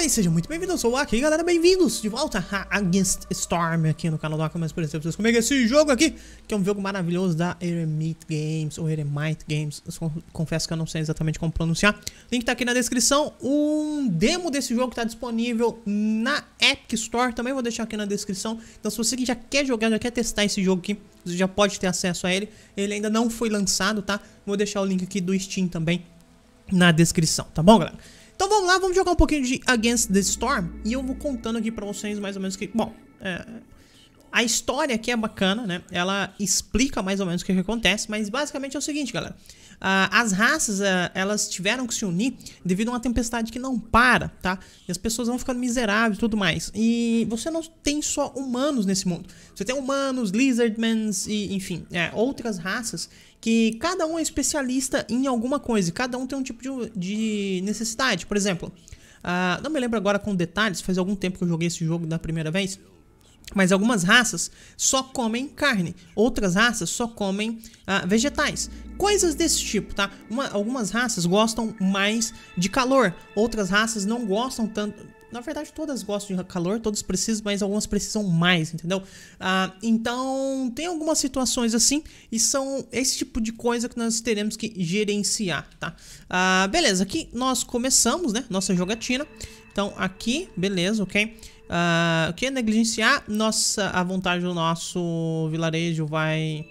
Fala sejam muito bem-vindos, eu sou o Aki, galera, bem-vindos de volta a Against Storm aqui no canal do Aki, mas por exemplo, vocês comigo esse jogo aqui, que é um jogo maravilhoso da Eremite Games, ou Eremite Games, confesso que eu não sei exatamente como pronunciar, link tá aqui na descrição, um demo desse jogo tá disponível na Epic Store, também vou deixar aqui na descrição, então se você que já quer jogar, já quer testar esse jogo aqui, você já pode ter acesso a ele, ele ainda não foi lançado, tá? Vou deixar o link aqui do Steam também na descrição, tá bom, galera? Então vamos lá, vamos jogar um pouquinho de Against the Storm. E eu vou contando aqui pra vocês mais ou menos que... Bom, é, a história aqui é bacana, né? Ela explica mais ou menos o que, que acontece, mas basicamente é o seguinte, galera. Ah, as raças, ah, elas tiveram que se unir devido a uma tempestade que não para, tá? E as pessoas vão ficando miseráveis e tudo mais. E você não tem só humanos nesse mundo. Você tem humanos, lizardmans e, enfim, é, outras raças que cada um é especialista em alguma coisa. E cada um tem um tipo de, de necessidade. Por exemplo, uh, não me lembro agora com detalhes, faz algum tempo que eu joguei esse jogo da primeira vez. Mas algumas raças só comem carne, outras raças só comem ah, vegetais. Coisas desse tipo, tá? Uma, algumas raças gostam mais de calor, outras raças não gostam tanto. Na verdade, todas gostam de calor, todas precisam, mas algumas precisam mais, entendeu? Ah, então, tem algumas situações assim, e são esse tipo de coisa que nós teremos que gerenciar, tá? Ah, beleza, aqui nós começamos, né? Nossa jogatina. Então, aqui, beleza, ok? Uh, o que é negligenciar nossa, a vontade do nosso vilarejo vai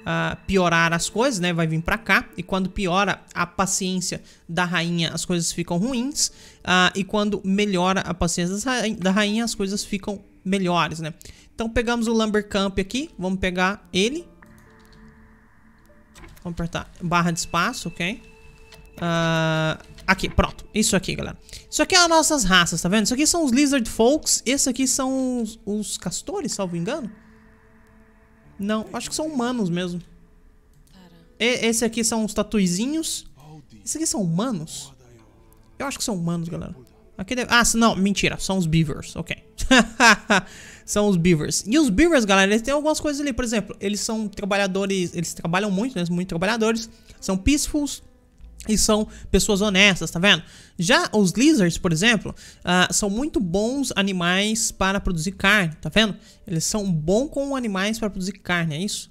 uh, piorar as coisas, né? Vai vir pra cá. E quando piora a paciência da rainha, as coisas ficam ruins. Uh, e quando melhora a paciência da rainha, as coisas ficam melhores, né? Então pegamos o Lumber Camp aqui. Vamos pegar ele. Vamos apertar barra de espaço, ok? Uh, Aqui, pronto. Isso aqui, galera. Isso aqui é as nossas raças, tá vendo? Isso aqui são os lizard folks. Esse aqui são os, os castores, salvo engano. Não, acho que são humanos mesmo. E, esse aqui são os tatuizinhos. Esse aqui são humanos? Eu acho que são humanos, galera. Aqui deve... Ah, não, mentira. São os beavers, ok. são os beavers. E os beavers, galera, eles têm algumas coisas ali. Por exemplo, eles são trabalhadores... Eles trabalham muito, né? Muito trabalhadores. São peacefuls e são pessoas honestas, tá vendo? Já os lizards, por exemplo, uh, são muito bons animais para produzir carne, tá vendo? Eles são bons com animais para produzir carne, é isso?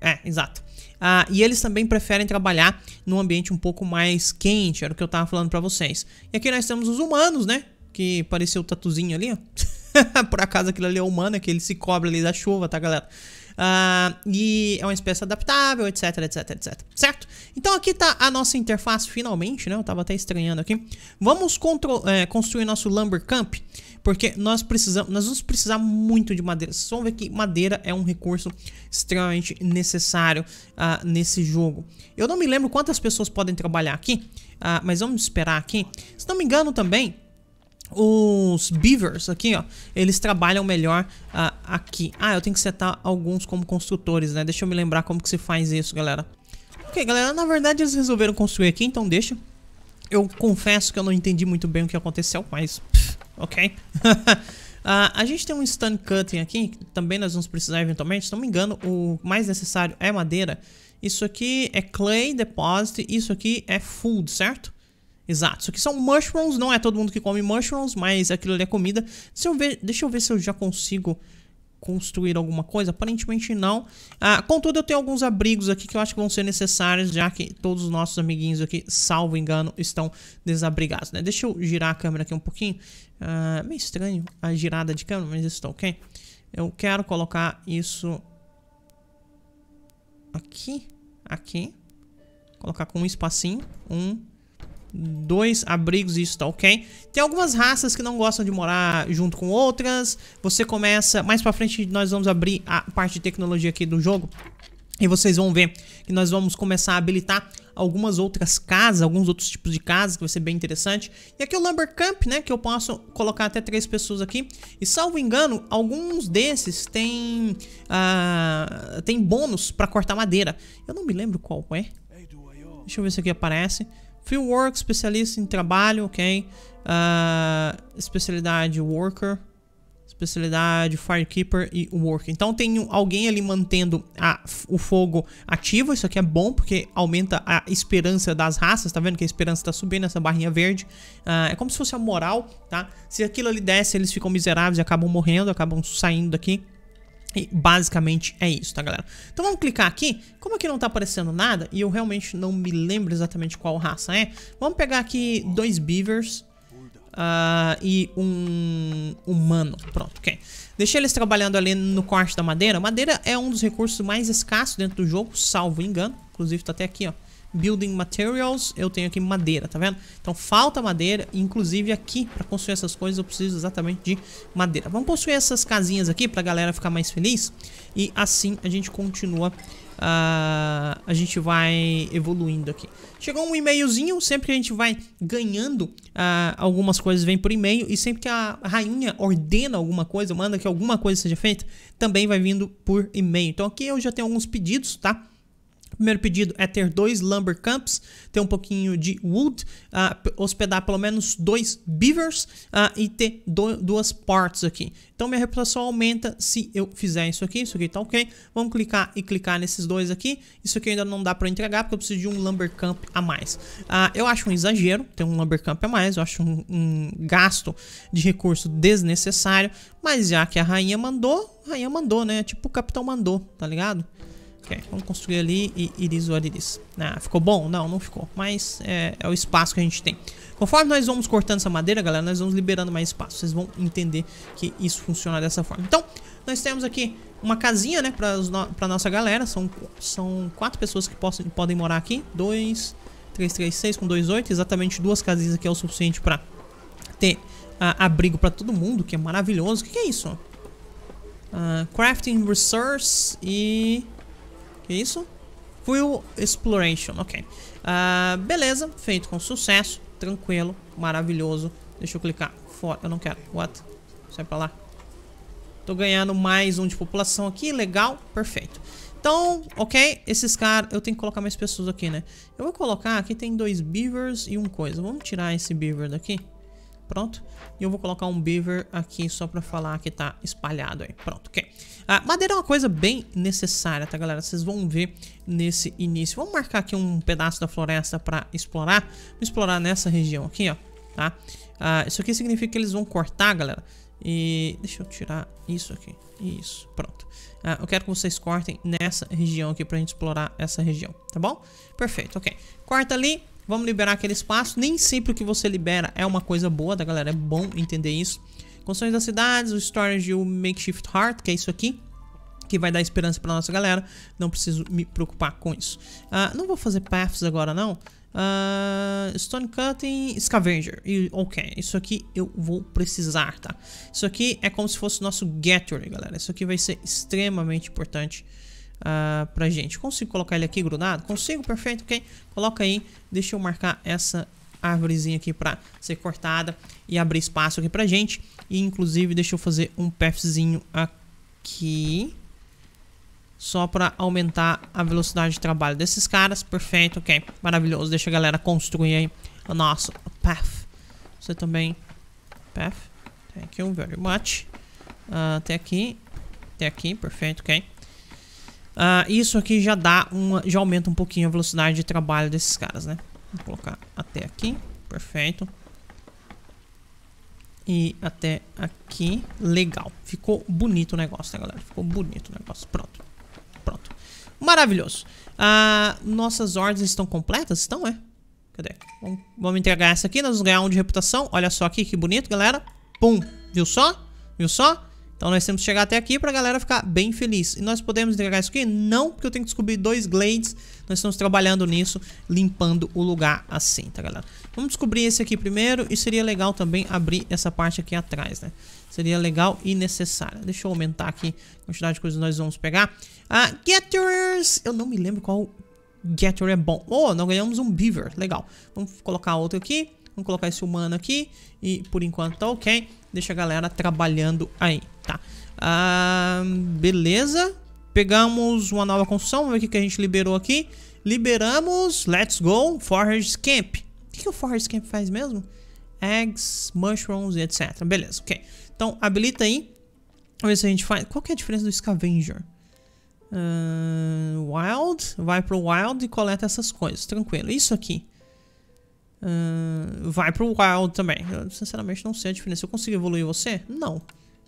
É, exato. Uh, e eles também preferem trabalhar num ambiente um pouco mais quente, era o que eu tava falando para vocês. E aqui nós temos os humanos, né? Que pareceu o tatuzinho ali, ó. por acaso aquilo ali é humano, é que ele se cobre ali da chuva, tá, galera? Uh, e é uma espécie adaptável, etc, etc, etc. Certo? Então aqui tá a nossa interface finalmente, né? Eu tava até estranhando aqui. Vamos é, construir nosso Lumber Camp, porque nós precisamos, nós vamos precisar muito de madeira. Vocês vão ver que madeira é um recurso extremamente necessário uh, nesse jogo. Eu não me lembro quantas pessoas podem trabalhar aqui, uh, mas vamos esperar aqui. Se não me engano também, os beavers aqui, ó, eles trabalham melhor uh, aqui. Ah, eu tenho que setar alguns como construtores, né? Deixa eu me lembrar como que se faz isso, galera. Ok, galera, na verdade eles resolveram construir aqui, então deixa. Eu confesso que eu não entendi muito bem o que aconteceu, mas... ok. Uh, a gente tem um stun cutting aqui, que também nós vamos precisar eventualmente. Se não me engano, o mais necessário é madeira. Isso aqui é clay deposit, isso aqui é food, certo? Exato, isso aqui são mushrooms, não é todo mundo que come mushrooms, mas aquilo ali é comida. Deixa eu ver, deixa eu ver se eu já consigo construir alguma coisa? Aparentemente não. Ah, contudo, eu tenho alguns abrigos aqui que eu acho que vão ser necessários, já que todos os nossos amiguinhos aqui, salvo engano, estão desabrigados, né? Deixa eu girar a câmera aqui um pouquinho. Ah, meio estranho a girada de câmera, mas isso tá ok. Eu quero colocar isso aqui, aqui. Colocar com um espacinho. Um, dois abrigos, isso tá ok. Tem algumas raças que não gostam de morar junto com outras. Você começa... Mais pra frente nós vamos abrir a parte de tecnologia aqui do jogo. E vocês vão ver que nós vamos começar a habilitar algumas outras casas, alguns outros tipos de casas, que vai ser bem interessante. E aqui é o Lumber Camp, né, que eu posso colocar até três pessoas aqui. E salvo engano, alguns desses tem, uh, ah, tem bônus pra cortar madeira. Eu não me lembro qual é. Deixa eu ver se aqui aparece. Fieldwork, especialista em trabalho, ok? Uh, especialidade Worker, especialidade Firekeeper e Worker. Então tem alguém ali mantendo a, o fogo ativo, isso aqui é bom porque aumenta a esperança das raças, tá vendo que a esperança tá subindo, essa barrinha verde. Uh, é como se fosse a moral, tá? Se aquilo ali desce, eles ficam miseráveis e acabam morrendo, acabam saindo daqui. E basicamente é isso, tá galera? Então vamos clicar aqui, como aqui não tá aparecendo nada e eu realmente não me lembro exatamente qual raça é Vamos pegar aqui dois beavers uh, e um humano, pronto, ok Deixei eles trabalhando ali no corte da madeira, madeira é um dos recursos mais escassos dentro do jogo, salvo engano Inclusive tá até aqui, ó Building Materials, eu tenho aqui madeira, tá vendo? Então falta madeira, inclusive aqui para construir essas coisas eu preciso exatamente de madeira. Vamos construir essas casinhas aqui para a galera ficar mais feliz e assim a gente continua Uh, a gente vai evoluindo aqui. Chegou um e-mailzinho, sempre que a gente vai ganhando, uh, algumas coisas vem por e-mail, e sempre que a rainha ordena alguma coisa, manda que alguma coisa seja feita, também vai vindo por e-mail. Então aqui eu já tenho alguns pedidos, tá? primeiro pedido é ter dois lumber camps, ter um pouquinho de wood, uh, hospedar pelo menos dois beavers uh, e ter do, duas partes aqui. Então minha reputação aumenta se eu fizer isso aqui, isso aqui tá ok. Vamos clicar e clicar nesses dois aqui. Isso aqui ainda não dá para entregar porque eu preciso de um lumber camp a mais. Uh, eu acho um exagero ter um lumber camp a mais, eu acho um, um gasto de recurso desnecessário, mas já que a rainha mandou, a rainha mandou, né? Tipo o capitão mandou, tá ligado? Ok, vamos construir ali e iris o iris. Ah, ficou bom? Não, não ficou. Mas é, é, o espaço que a gente tem. Conforme nós vamos cortando essa madeira, galera, nós vamos liberando mais espaço. Vocês vão entender que isso funciona dessa forma. Então, nós temos aqui uma casinha, né, pra, pra nossa galera. São, são quatro pessoas que possam, podem morar aqui. Dois, três, três, seis com dois, oito. Exatamente duas casinhas aqui é o suficiente pra ter uh, abrigo pra todo mundo, que é maravilhoso. O que, que é isso? Uh, crafting Resource e isso. Fuel Exploration, ok. Uh, beleza, feito com sucesso. Tranquilo, maravilhoso. Deixa eu clicar fora. Eu não quero. What? Sai pra lá. Tô ganhando mais um de população aqui. Legal, perfeito. Então, ok, esses caras... Eu tenho que colocar mais pessoas aqui, né? Eu vou colocar... Aqui tem dois beavers e um coisa. Vamos tirar esse beaver daqui pronto. E eu vou colocar um beaver aqui só pra falar que tá espalhado aí, pronto, ok. Ah, madeira é uma coisa bem necessária, tá galera? Vocês vão ver nesse início. Vamos marcar aqui um pedaço da floresta pra explorar. Vou explorar nessa região aqui, ó, tá? Ah, isso aqui significa que eles vão cortar, galera. E deixa eu tirar isso aqui. Isso, pronto. Ah, eu quero que vocês cortem nessa região aqui pra gente explorar essa região, tá bom? Perfeito, ok. Corta ali, Vamos liberar aquele espaço. Nem sempre o que você libera é uma coisa boa, tá, galera? É bom entender isso. Construções das cidades, o storage, o makeshift heart, que é isso aqui. Que vai dar esperança pra nossa galera. Não preciso me preocupar com isso. Uh, não vou fazer paths agora, não. Uh, stone Cutting Scavenger. E, ok, isso aqui eu vou precisar, tá? Isso aqui é como se fosse o nosso Gateway, galera. Isso aqui vai ser extremamente importante uh, pra gente. Consigo colocar ele aqui grudado? Consigo, perfeito, ok? Coloca aí, deixa eu marcar essa árvorezinha aqui pra ser cortada e abrir espaço aqui pra gente. E inclusive deixa eu fazer um pathzinho aqui só para aumentar a velocidade de trabalho desses caras. Perfeito, ok. Maravilhoso. Deixa a galera construir aí o nosso path. Você também. Path. Thank you very much. Uh, até aqui. Até aqui, perfeito, ok. Uh, isso aqui já dá uma, já aumenta um pouquinho a velocidade de trabalho desses caras, né? Vou colocar até aqui, perfeito. E até aqui, legal. Ficou bonito o negócio, né, galera? Ficou bonito o negócio, pronto. Pronto. Maravilhoso. Uh, nossas ordens estão completas? Estão, é? Cadê? Vamos, vamos entregar essa aqui, nós vamos ganhar um de reputação. Olha só aqui, que bonito, galera. Pum, viu só? Viu só? Então nós temos que chegar até aqui para a galera ficar bem feliz. E nós podemos entregar isso aqui? Não, porque eu tenho que descobrir dois glades. Nós estamos trabalhando nisso, limpando o lugar assim, tá galera? Vamos descobrir esse aqui primeiro e seria legal também abrir essa parte aqui atrás, né? Seria legal e necessário. Deixa eu aumentar aqui a quantidade de coisas que nós vamos pegar. Ah, getters! Eu não me lembro qual getter é bom. Oh, nós ganhamos um beaver, legal. Vamos colocar outro aqui. Vamos colocar esse humano aqui. E por enquanto tá ok. Deixa a galera trabalhando aí, tá? Ah, beleza. Pegamos uma nova construção. Vamos ver o que a gente liberou aqui. Liberamos. Let's go. Forage Camp. O que, o Forage Camp faz mesmo? Eggs, mushrooms, etc. Beleza, ok. Então, habilita aí. Vamos ver se a gente faz. Qual que é a diferença do Scavenger? Uh, wild, vai pro Wild e coleta essas coisas, tranquilo. Isso aqui, vai vai pro Wild também. Eu, sinceramente, não sei a diferença. Eu consigo evoluir você? Não.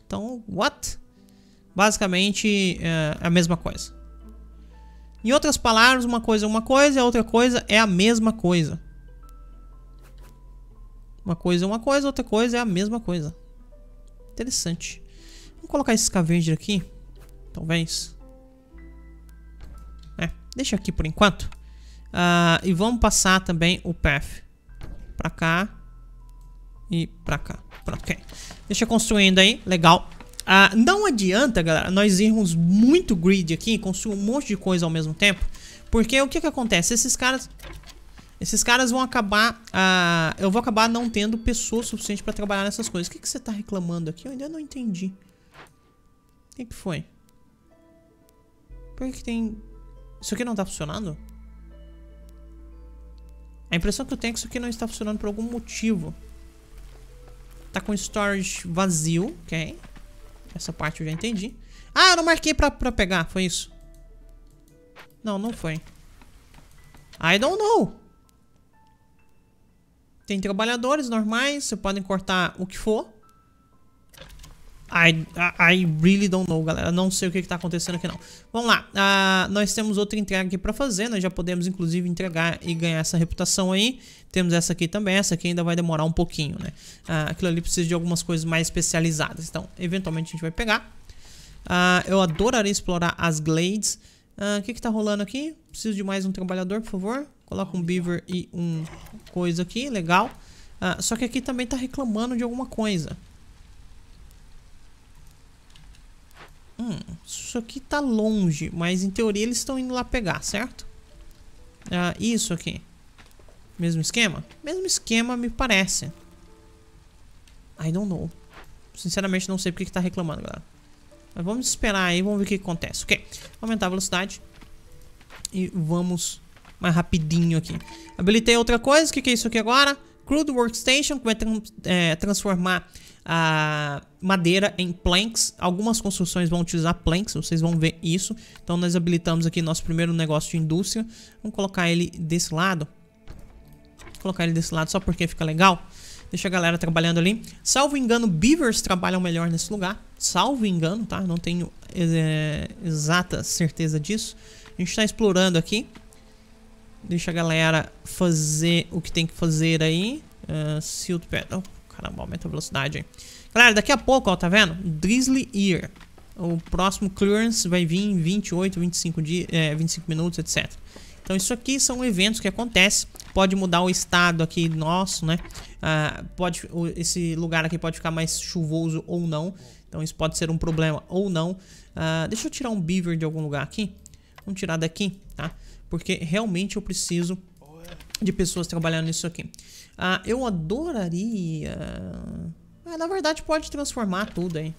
Então, what? Basicamente, é, é a mesma coisa. Em outras palavras, uma coisa é uma coisa e a outra coisa é a mesma coisa. Uma coisa é uma coisa, outra coisa é a mesma coisa. Interessante. Vamos colocar esse Scavenger aqui. Talvez. É, deixa aqui por enquanto. Uh, e vamos passar também o Path. Pra cá. E pra cá. Pronto, ok. Deixa construindo aí. Legal. Ah, não adianta, galera, nós irmos muito grid aqui, construir um monte de coisa ao mesmo tempo. Porque o que que acontece? Esses caras... Esses caras vão acabar... Ah, eu vou acabar não tendo pessoas suficientes pra trabalhar nessas coisas. O que que você tá reclamando aqui? Eu ainda não entendi. O que que foi? Por que, que tem... Isso aqui não tá funcionando? A impressão que eu tenho é que isso aqui não está funcionando por algum motivo. Tá com storage vazio, ok. Essa parte eu já entendi. Ah, eu não marquei pra, pra pegar, foi isso. Não, não foi. I don't know. Tem trabalhadores normais, você podem cortar o que for. I, I really don't know, galera. Não sei o que, está acontecendo aqui, não. Vamos lá. Ah, nós temos outra entrega aqui para fazer. Nós já podemos, inclusive, entregar e ganhar essa reputação aí. Temos essa aqui também. Essa aqui ainda vai demorar um pouquinho, né? Ah, aquilo ali precisa de algumas coisas mais especializadas. Então, eventualmente a gente vai pegar. Ah, eu adoraria explorar as glades. O que, está rolando aqui? Preciso de mais um trabalhador, por favor. Coloca um beaver e um coisa aqui. Legal. só que aqui também está reclamando de alguma coisa. Hum, isso aqui tá longe, mas em teoria eles estão indo lá pegar, certo? Ah, isso aqui. Mesmo esquema? Mesmo esquema, me parece. I don't know. Sinceramente, não sei porque que tá reclamando, galera. Mas vamos esperar aí, vamos ver o que, que acontece. Ok, aumentar a velocidade. E vamos mais rapidinho aqui. Habilitei outra coisa, o que, que é isso aqui agora? Crude Workstation, que vai é, transformar a madeira em planks. Algumas construções vão utilizar planks, vocês vão ver isso. Então nós habilitamos aqui nosso primeiro negócio de indústria. Vamos colocar ele desse lado. Vou colocar ele desse lado só porque fica legal. Deixa a galera trabalhando ali. Salvo engano, beavers trabalham melhor nesse lugar. Salvo engano, tá? Não tenho é, exata certeza disso. A gente tá explorando aqui. Deixa a galera fazer o que tem que fazer aí. Uh, eh, pedal Caramba, aumenta a velocidade, hein? Galera, daqui a pouco, ó, tá vendo? Drizzly Ear. O próximo clearance vai vir em 28, 25, dias, é, 25 minutos, etc. Então isso aqui são eventos que acontecem. Pode mudar o estado aqui nosso, né? Ah, pode, esse lugar aqui pode ficar mais chuvoso ou não. Então isso pode ser um problema ou não. Ah, deixa eu tirar um beaver de algum lugar aqui. Vamos tirar daqui, tá? Porque realmente eu preciso de pessoas trabalhando nisso aqui. Ah, eu adoraria... Ah, na verdade pode transformar tudo, hein?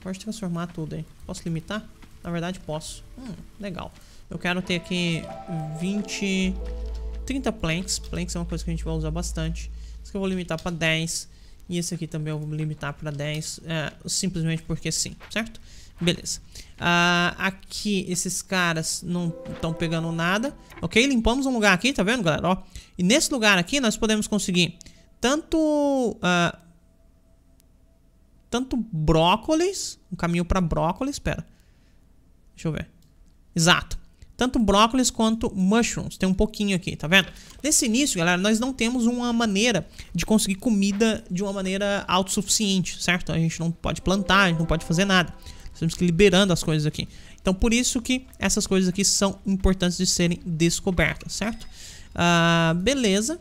Pode transformar tudo, hein? Posso limitar? Na verdade posso. Hum, legal. Eu quero ter aqui 20... 30 planks. Planks é uma coisa que a gente vai usar bastante. Isso que eu vou limitar para 10. E esse aqui também eu vou limitar para 10. É, simplesmente porque sim, certo? Beleza. Ah, aqui, esses caras não estão pegando nada. Ok? Limpamos um lugar aqui, tá vendo, galera? Ó, e nesse lugar aqui, nós podemos conseguir tanto... Ah, tanto brócolis... Um caminho pra brócolis, espera. Deixa eu ver. Exato. Tanto brócolis quanto mushrooms. Tem um pouquinho aqui, tá vendo? Nesse início, galera, nós não temos uma maneira de conseguir comida de uma maneira autossuficiente, certo? Então a gente não pode plantar, a gente não pode fazer nada temos que ir liberando as coisas aqui. Então, por isso que essas coisas aqui são importantes de serem descobertas, certo? Ah, beleza.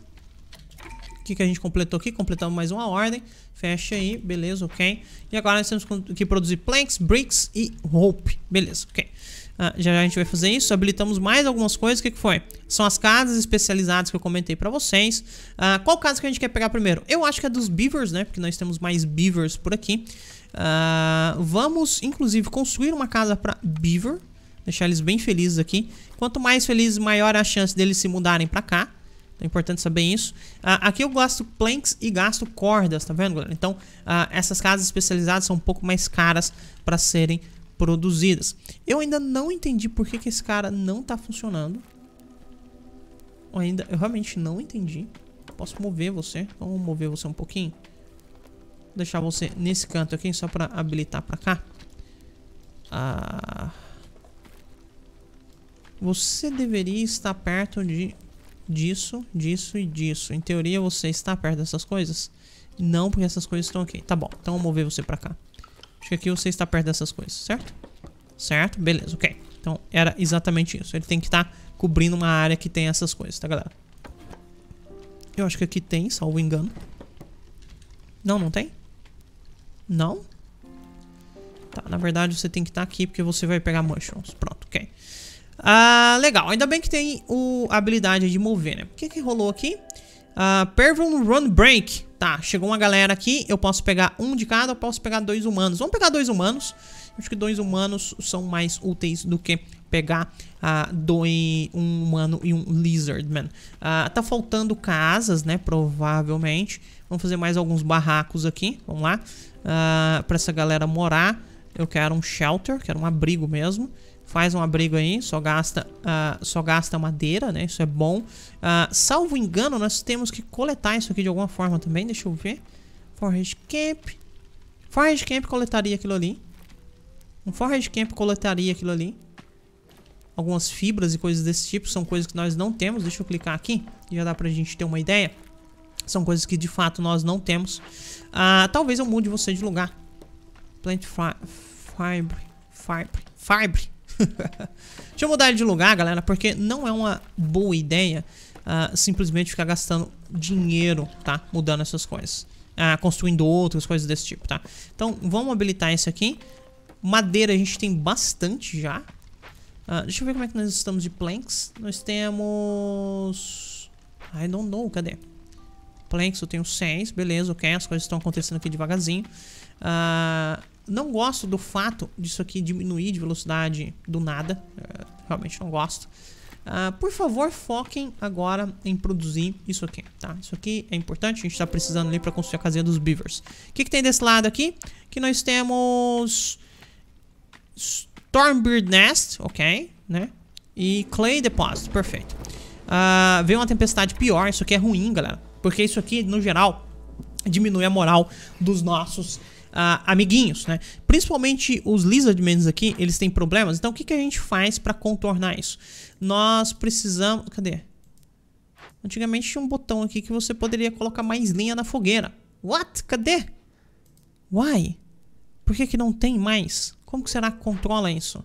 O que, que a gente completou aqui? Completamos mais uma ordem. Fecha aí, beleza, ok. E agora nós temos que produzir planks, bricks e rope. Beleza, ok. Ah, já, já a gente vai fazer isso. Habilitamos mais algumas coisas. O que, que foi? São as casas especializadas que eu comentei pra vocês. Ah, qual casa que a gente quer pegar primeiro? Eu acho que é dos beavers, né? Porque nós temos mais beavers por aqui. Uh, vamos, inclusive, construir uma casa para Beaver. Deixar eles bem felizes aqui. Quanto mais felizes, maior a chance deles se mudarem para cá. Então, é importante saber isso. Uh, aqui eu gasto planks e gasto cordas, tá vendo, galera? Então, uh, essas casas especializadas são um pouco mais caras para serem produzidas. Eu ainda não entendi por que, que esse cara não tá funcionando. ainda, eu realmente não entendi. Posso mover você? Vamos mover você um pouquinho deixar você nesse canto aqui só para habilitar para cá. Ah, você deveria estar perto de disso, disso e disso. Em teoria você está perto dessas coisas? Não, porque essas coisas estão aqui. Tá bom, então eu vou mover você para cá. Acho que aqui você está perto dessas coisas, certo? Certo? Beleza, ok. Então era exatamente isso. Ele tem que estar tá cobrindo uma área que tem essas coisas, tá galera? Eu acho que aqui tem, salvo engano. Não, não tem? Não? Tá, na verdade você tem que estar tá aqui porque você vai pegar mushrooms. Pronto, ok. Ah, legal. Ainda bem que tem o, a habilidade de mover, né? O que que rolou aqui? Ah, Pervon Run Break. Tá, chegou uma galera aqui. Eu posso pegar um de cada, eu posso pegar dois humanos. Vamos pegar dois humanos. Acho que dois humanos são mais úteis do que pegar ah, dois, um humano e um lizard, man. Ah, tá faltando casas, né? Provavelmente. Vamos fazer mais alguns barracos aqui. Vamos lá. Uh, pra essa galera morar, eu quero um shelter, quero um abrigo mesmo. Faz um abrigo aí, só gasta, uh, só gasta madeira, né? Isso é bom. Uh, salvo engano, nós temos que coletar isso aqui de alguma forma também. Deixa eu ver. Forest Camp. Forest Camp coletaria aquilo ali. Um Forest Camp coletaria aquilo ali. Algumas fibras e coisas desse tipo são coisas que nós não temos. Deixa eu clicar aqui e já dá pra gente ter uma ideia. São coisas que de fato nós não temos. Ah, talvez eu mude você de lugar. Plant fiber, Fibre. Fibre. Fibre. Deixa eu mudar ele de lugar, galera, porque não é uma boa ideia ah, simplesmente ficar gastando dinheiro, tá? Mudando essas coisas. Ah, construindo outras coisas desse tipo, tá? Então, vamos habilitar esse aqui. Madeira a gente tem bastante já. Uh, deixa eu ver como é que nós estamos de planks. Nós temos... I don't know, cadê? complexo, eu tenho 6, beleza, ok, as coisas estão acontecendo aqui devagarzinho. Uh, não gosto do fato disso aqui diminuir de velocidade do nada, uh, realmente não gosto. Uh, por favor, foquem agora em produzir isso aqui, tá? Isso aqui é importante, a gente está precisando ali para construir a casinha dos beavers. O que, que tem desse lado aqui? Que nós temos... Stormbird Nest, ok, né? E Clay Deposit, perfeito. Uh, veio uma tempestade pior, isso aqui é ruim, galera. Porque isso aqui, no geral, diminui a moral dos nossos uh, amiguinhos, né? Principalmente os Lizardmans aqui, eles têm problemas. Então, o que, que a gente faz para contornar isso? Nós precisamos... Cadê? Antigamente tinha um botão aqui que você poderia colocar mais linha na fogueira. What? Cadê? Why? Por que que não tem mais? Como que será que controla isso?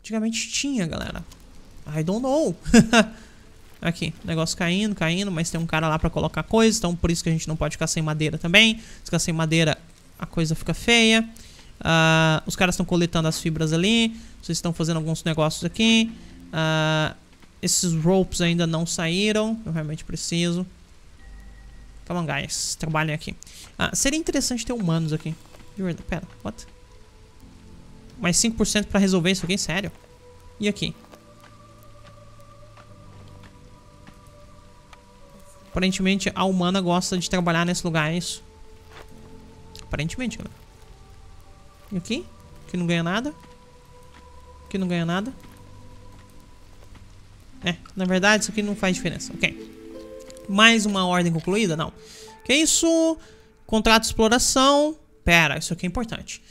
Antigamente tinha, galera. I don't know. Aqui, negócio caindo, caindo, mas tem um cara lá pra colocar coisa, então por isso que a gente não pode ficar sem madeira também. Se ficar sem madeira, a coisa fica feia. Uh, os caras estão coletando as fibras ali. Vocês estão fazendo alguns negócios aqui. Uh, esses ropes ainda não saíram. Eu realmente preciso. Come on, guys. Trabalhem aqui. Ah, seria interessante ter humanos aqui. Pera, what? Mais 5% pra resolver isso aqui? Sério? E aqui? Aparentemente a humana gosta de trabalhar nesse lugar, é isso? Aparentemente, galera. E aqui? Que não ganha nada. Que não ganha nada. É, na verdade isso aqui não faz diferença. Ok. Mais uma ordem concluída? Não. Que isso? Contrato de exploração. Pera, isso aqui é importante.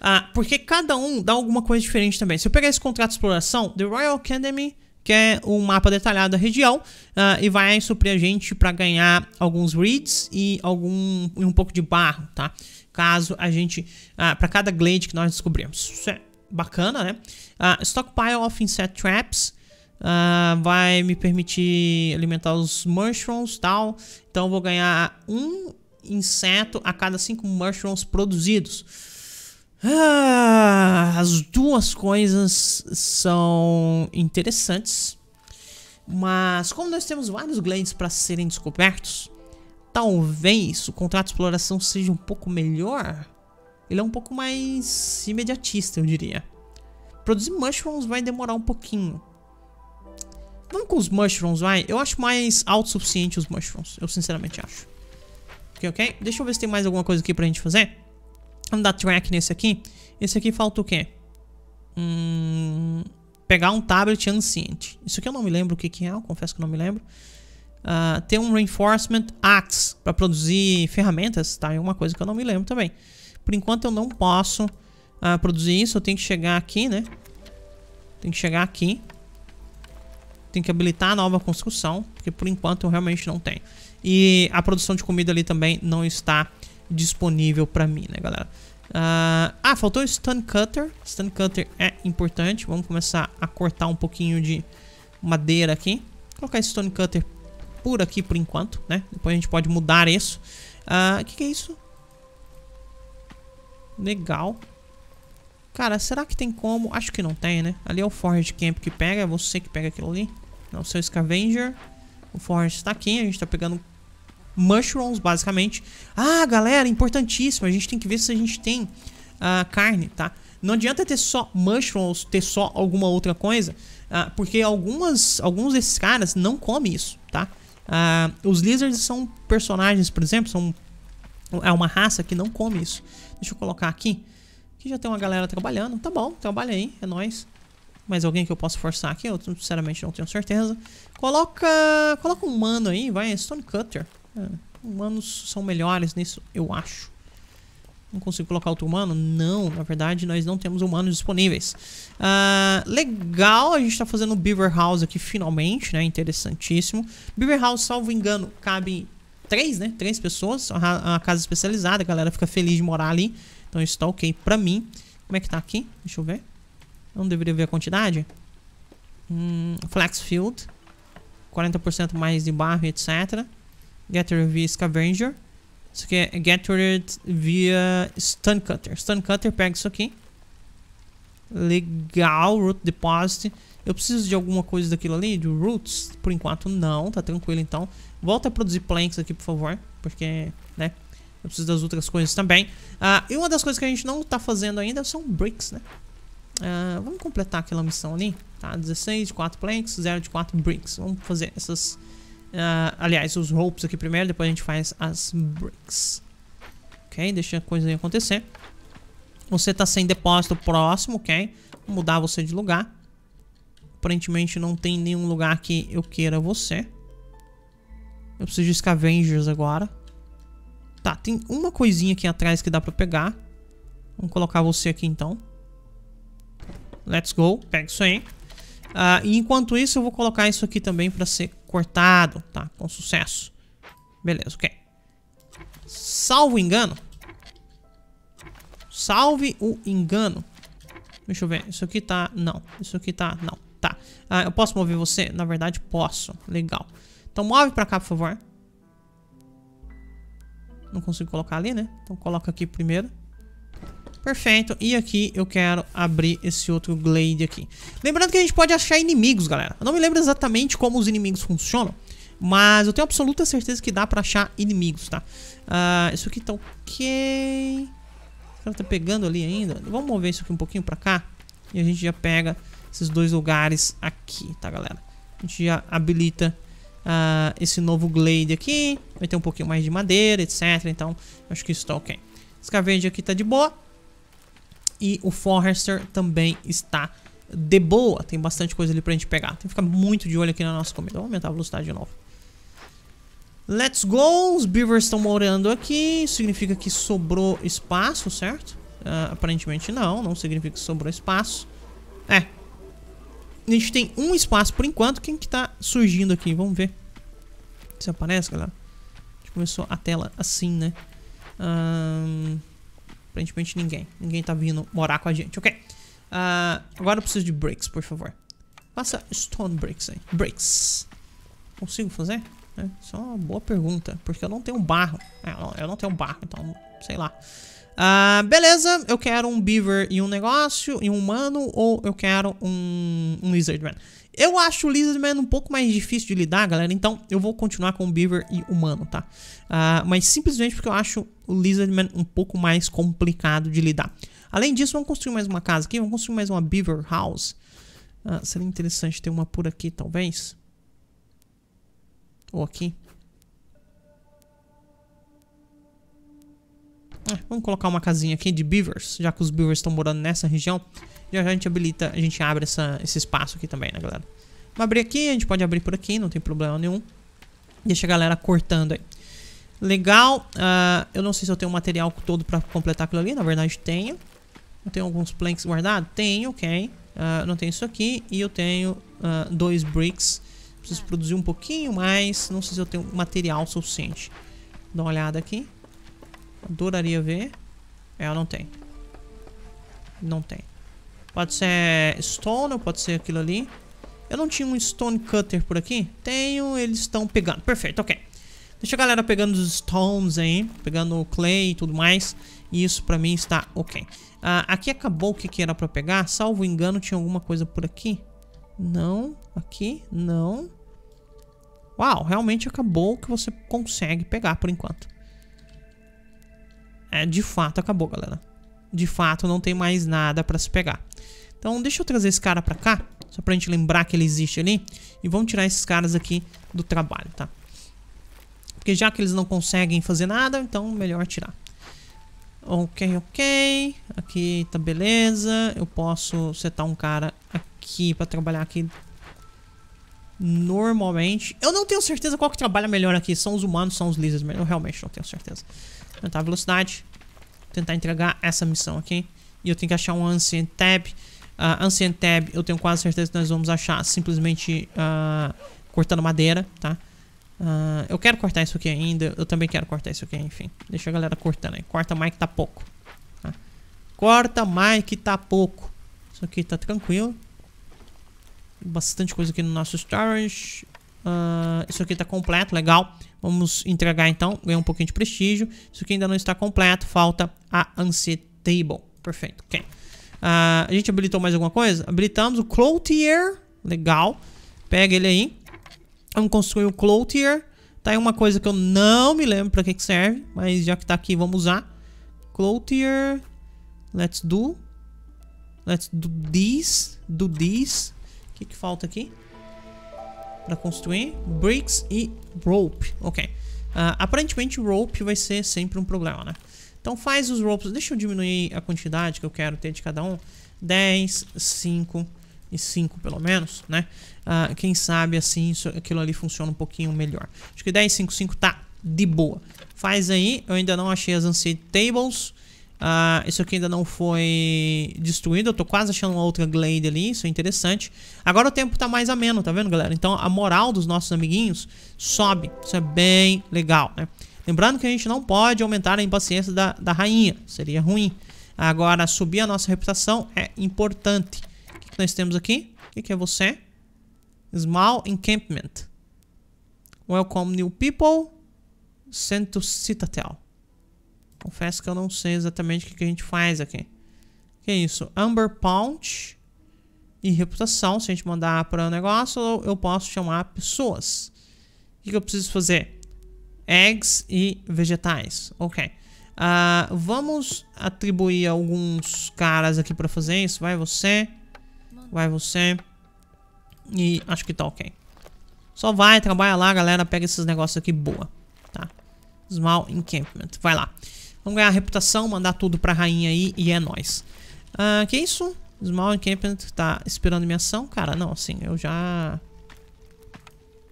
Ah, porque cada um dá alguma coisa diferente também. Se eu pegar esse contrato de exploração, The Royal Academy que é um mapa detalhado da região uh, e vai suprir a gente para ganhar alguns reeds e algum e um pouco de barro, tá? Caso a gente uh, ah, para cada glade que nós descobrimos, isso é bacana, né? Uh, stockpile of insect traps vai me permitir alimentar os mushrooms, tal. Então eu vou ganhar um inseto a cada cinco mushrooms produzidos. Ah, as duas coisas são interessantes, mas como nós temos vários glades para serem descobertos, talvez o contrato de exploração seja um pouco melhor. Ele é um pouco mais imediatista, eu diria. Produzir mushrooms vai demorar um pouquinho. Vamos com os mushrooms, vai. Eu acho mais autossuficiente os mushrooms. Eu sinceramente acho. Ok, ok? Deixa eu ver se tem mais alguma coisa aqui pra gente fazer. Vamos dar track nesse aqui. Esse aqui falta o quê? Hum, pegar um tablet ancient. Isso aqui eu não me lembro o que, que é, eu confesso que eu não me lembro. Uh, ter um Reinforcement Axe para produzir ferramentas, tá? É uma coisa que eu não me lembro também. Por enquanto eu não posso uh, produzir isso, eu tenho que chegar aqui, né? Tem que chegar aqui. Tem que habilitar a nova construção, porque por enquanto eu realmente não tenho. E a produção de comida ali também não está disponível pra mim, né, galera? Uh, ah, faltou o Stun Cutter. Stun Cutter é importante. Vamos começar a cortar um pouquinho de madeira aqui. Vou colocar esse Stone Cutter por aqui por enquanto, né? Depois a gente pode mudar isso. O uh, ah, que, que é isso? Legal. Cara, será que tem como? Acho que não tem, né? Ali é o Forge Camp que pega. É você que pega aquilo ali. Não, seu Scavenger. O Forge está aqui. A gente está pegando mushrooms, basicamente. Ah, galera, importantíssimo. A gente tem que ver se a gente tem a uh, carne, tá? Não adianta ter só mushrooms, ter só alguma outra coisa, uh, porque algumas, alguns desses caras não comem isso, tá? Uh, os lizards são personagens, por exemplo, são é uma raça que não come isso. Deixa eu colocar aqui. Aqui já tem uma galera trabalhando. Tá bom, trabalha aí, é nóis. Mais alguém que eu posso forçar aqui? Eu sinceramente não tenho certeza. Coloca, coloca um mano aí, vai, Stone Cutter. É, humanos são melhores nisso, eu acho. Não consigo colocar outro humano? Não, na verdade nós não temos humanos disponíveis. Uh, legal, a gente tá fazendo o Beaver House aqui finalmente, né? Interessantíssimo. Beaver House, salvo engano, cabe três, né? Três pessoas. A, a casa especializada, a galera fica feliz de morar ali. Então isso tá ok pra mim. Como é que tá aqui? Deixa eu ver. Não deveria ver a quantidade? Hum, Flaxfield. 40% mais de barro, etc. Gathered via Scavenger. Isso aqui é Gathered via Stun Cutter. Stun Cutter, pega isso aqui. Legal, Root Deposit. Eu preciso de alguma coisa daquilo ali, de Roots? Por enquanto não, tá tranquilo então. Volta a produzir planks aqui, por favor, porque, né, eu preciso das outras coisas também. Ah, e uma das coisas que a gente não tá fazendo ainda são bricks, né. Ah, vamos completar aquela missão ali, tá? 16 de 4 planks, 0 de 4 bricks. Vamos fazer essas Uh, aliás, os ropes aqui primeiro, depois a gente faz as bricks. Ok, deixa a coisa acontecer. Você tá sem depósito próximo, ok? Vou mudar você de lugar. Aparentemente não tem nenhum lugar que eu queira você. Eu preciso de scavengers agora. Tá, tem uma coisinha aqui atrás que dá pra pegar. Vamos colocar você aqui então. Let's go. Pega isso aí. Ah, enquanto isso, eu vou colocar isso aqui também para ser cortado, tá? Com sucesso. Beleza, ok. Salvo engano. Salve o engano. Deixa eu ver. Isso aqui tá... Não. Isso aqui tá... Não. Tá. Ah, eu posso mover você? Na verdade, posso. Legal. Então, move pra cá, por favor. Não consigo colocar ali, né? Então, coloca aqui primeiro. Perfeito. E aqui eu quero abrir esse outro Glade aqui. Lembrando que a gente pode achar inimigos, galera. Eu não me lembro exatamente como os inimigos funcionam. Mas eu tenho absoluta certeza que dá pra achar inimigos, tá? Uh, isso aqui tá ok. O cara tá pegando ali ainda. Vamos mover isso aqui um pouquinho pra cá. E a gente já pega esses dois lugares aqui, tá, galera? A gente já habilita uh, esse novo Glade aqui. Vai ter um pouquinho mais de madeira, etc. Então, acho que isso tá ok. Esse aqui tá de boa. E o Forrester também está de boa. Tem bastante coisa ali pra gente pegar. Tem que ficar muito de olho aqui na nossa comida. Vamos aumentar a velocidade de novo. Let's go! Os beavers estão morando aqui. Isso significa que sobrou espaço, certo? Uh, aparentemente não. Não significa que sobrou espaço. É. A gente tem um espaço por enquanto. Quem que tá surgindo aqui? Vamos ver. Se aparece, galera. A gente começou a tela assim, né? Ahn... Um Aparentemente ninguém. Ninguém tá vindo morar com a gente, ok. Uh, agora eu preciso de bricks, por favor. Faça stone bricks aí. Bricks. Consigo fazer? É, isso é uma boa pergunta, porque eu não tenho barro. É, eu, não, eu não tenho barro, então sei lá. Uh, beleza, eu quero um beaver e um negócio, e um humano, ou eu quero um, um lizardman. Eu acho o Lizardman um pouco mais difícil de lidar, galera. Então eu vou continuar com o Beaver e Humano, tá? Uh, mas simplesmente porque eu acho o Lizardman um pouco mais complicado de lidar. Além disso, vamos construir mais uma casa aqui. Vamos construir mais uma Beaver House. Uh, seria interessante ter uma por aqui, talvez. Ou aqui. Ah, vamos colocar uma casinha aqui de beavers, já que os beavers estão morando nessa região. Já, já a gente habilita, a gente abre essa, esse espaço aqui também, né, galera? Vamos abrir aqui, a gente pode abrir por aqui, não tem problema nenhum. Deixa a galera cortando aí. Legal. Uh, eu não sei se eu tenho material todo pra completar aquilo ali. Na verdade, tenho. Eu tenho alguns planks guardados? Tenho, ok. Uh, não tenho isso aqui. E eu tenho uh, dois bricks. Preciso produzir um pouquinho mais. Não sei se eu tenho material suficiente. Dá uma olhada aqui. Adoraria ver. É, eu não tenho. Não tem. Pode ser stone, ou pode ser aquilo ali. Eu não tinha um stone cutter por aqui? Tenho, eles estão pegando. Perfeito, ok. Deixa a galera pegando os stones aí, pegando o clay e tudo mais. E isso pra mim está ok. Ah, aqui acabou o que, que era pra pegar. Salvo engano, tinha alguma coisa por aqui. Não, aqui, não. Uau, realmente acabou o que você consegue pegar por enquanto. É, de fato acabou, galera de fato não tem mais nada para se pegar. Então deixa eu trazer esse cara para cá, só pra gente lembrar que ele existe ali. E vamos tirar esses caras aqui do trabalho, tá? Porque já que eles não conseguem fazer nada, então melhor tirar. Ok, ok. Aqui tá beleza. Eu posso setar um cara aqui pra trabalhar aqui normalmente. Eu não tenho certeza qual que trabalha melhor aqui. São os humanos, são os lizards. Eu realmente não tenho certeza. Aumentar a velocidade tentar entregar essa missão, aqui E eu tenho que achar um Ancient Tab. Uh, Ancient Tab, eu tenho quase certeza que nós vamos achar simplesmente uh, cortando madeira, tá? Uh, eu quero cortar isso aqui ainda. Eu também quero cortar isso aqui, enfim. Deixa a galera cortando aí. Corta mais que tá pouco. Tá? Corta mais que tá pouco. Isso aqui tá tranquilo. Bastante coisa aqui no nosso storage. Uh, isso aqui está completo, legal. Vamos entregar então, ganhar um pouquinho de prestígio. Isso aqui ainda não está completo, falta a Unset Table. Perfeito, ok. Uh, a gente habilitou mais alguma coisa? Habilitamos o clotier legal. Pega ele aí. Vamos construir o clotier Tá aí uma coisa que eu não me lembro para que, que serve, mas já que está aqui, vamos usar. clotier let's do. Let's do this, do this. O que, que falta aqui? para construir. Bricks e rope. Ok. Uh, aparentemente rope vai ser sempre um problema, né? Então faz os ropes. Deixa eu diminuir a quantidade que eu quero ter de cada um. 10, 5 e 5 pelo menos, né? Uh, quem sabe assim isso, aquilo ali funciona um pouquinho melhor. Acho que 10, 5, 5 tá de boa. Faz aí. Eu ainda não achei as unseed tables. Ah, isso aqui ainda não foi destruído. Eu tô quase achando uma outra Glade ali. Isso é interessante. Agora o tempo tá mais ameno, tá vendo, galera? Então a moral dos nossos amiguinhos sobe. Isso é bem legal, né? Lembrando que a gente não pode aumentar a impaciência da, da rainha. Seria ruim. Agora, subir a nossa reputação é importante. O que, que nós temos aqui? O que, que é você? Small Encampment. Welcome new people. sento Citadel. Confesso que eu não sei exatamente o que, que a gente faz aqui. Que é isso? Amber Pound e reputação. Se a gente mandar para o um negócio, eu posso chamar pessoas. O que, que eu preciso fazer? Eggs e vegetais. Ok. Uh, vamos atribuir alguns caras aqui para fazer isso. Vai você. Vai você. E acho que tá ok. Só vai, trabalha lá, galera. Pega esses negócios aqui, boa. Tá. Small encampment. Vai lá. Vamos ganhar reputação, mandar tudo pra rainha aí e é nóis. Ah, que isso? Small Encampment tá esperando minha ação? Cara, não, assim, eu já...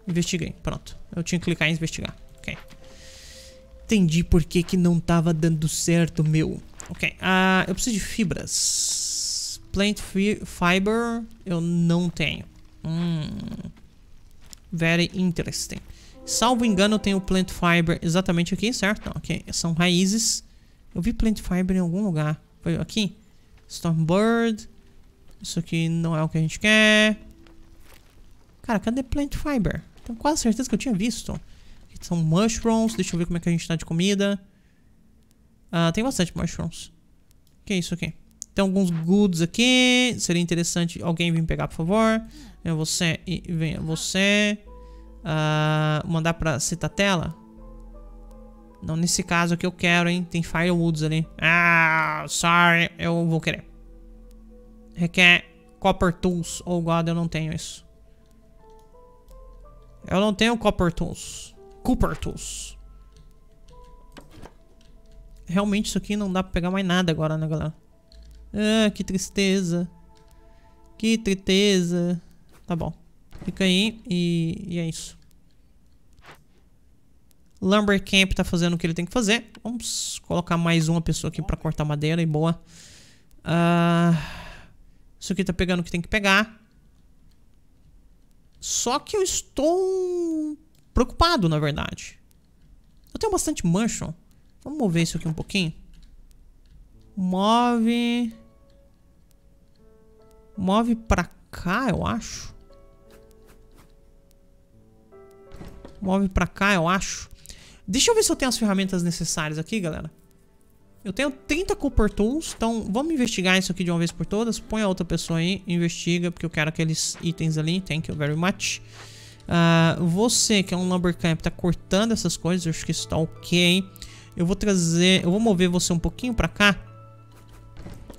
Investiguei, pronto. Eu tinha que clicar em investigar, ok. Entendi por que que não tava dando certo, meu. Ok, ah, eu preciso de fibras. Plant fiber eu não tenho. Hum, very interesting. Salvo engano, tem o Plant Fiber exatamente aqui, certo? Não, aqui são raízes. Eu vi Plant Fiber em algum lugar. Foi aqui? Stormbird. Isso aqui não é o que a gente quer. Cara, cadê Plant Fiber? Tenho quase certeza que eu tinha visto. Aqui são mushrooms. Deixa eu ver como é que a gente tá de comida. Ah, tem bastante mushrooms. O que é isso aqui? Tem alguns goods aqui. Seria interessante alguém vir pegar, por favor. Venha você e venha você uh, mandar pra citatela? Não nesse caso que eu quero, hein? Tem firewoods ali. Ah, sorry, eu vou querer. Requer copper tools. Oh god, eu não tenho isso. Eu não tenho copper tools. Cooper tools. Realmente isso aqui não dá pra pegar mais nada agora, né, galera? Ah, que tristeza. Que tristeza. Tá bom. Clica aí e, e é isso. Lumber Camp tá fazendo o que ele tem que fazer. Vamos colocar mais uma pessoa aqui pra cortar madeira e boa. Uh, isso aqui tá pegando o que tem que pegar. Só que eu estou preocupado, na verdade. Eu tenho bastante mancha. Vamos mover isso aqui um pouquinho. Move... Move pra cá, eu acho. Move pra cá, eu acho. Deixa eu ver se eu tenho as ferramentas necessárias aqui, galera. Eu tenho 30 Cooper Tools, então vamos investigar isso aqui de uma vez por todas. Põe a outra pessoa aí, investiga, porque eu quero aqueles itens ali. Thank you very much. Uh, você, que é um lumber camp tá cortando essas coisas, eu acho que isso tá ok. Eu vou trazer, eu vou mover você um pouquinho pra cá.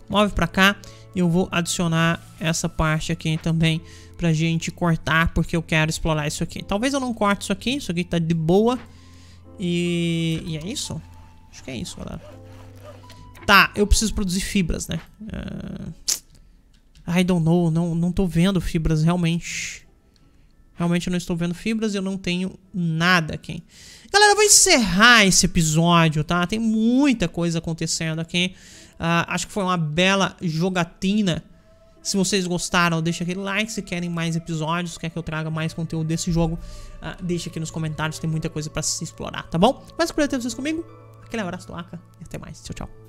Move pra cá. E eu vou adicionar essa parte aqui também pra gente cortar, porque eu quero explorar isso aqui. Talvez eu não corte isso aqui, isso aqui tá de boa. E, e é isso. Acho que é isso, galera. Tá, eu preciso produzir fibras, né? Uh, I don't know, não, não tô vendo fibras realmente. Realmente eu não estou vendo fibras e eu não tenho nada aqui. Galera, eu vou encerrar esse episódio, tá? Tem muita coisa acontecendo aqui. Uh, acho que foi uma bela jogatina se vocês gostaram, deixa aquele like. Se querem mais episódios, quer que eu traga mais conteúdo desse jogo, uh, deixa aqui nos comentários. Tem muita coisa pra se explorar, tá bom? Mas por é ter vocês comigo. Aquele abraço do Aka e até mais. Tchau, tchau.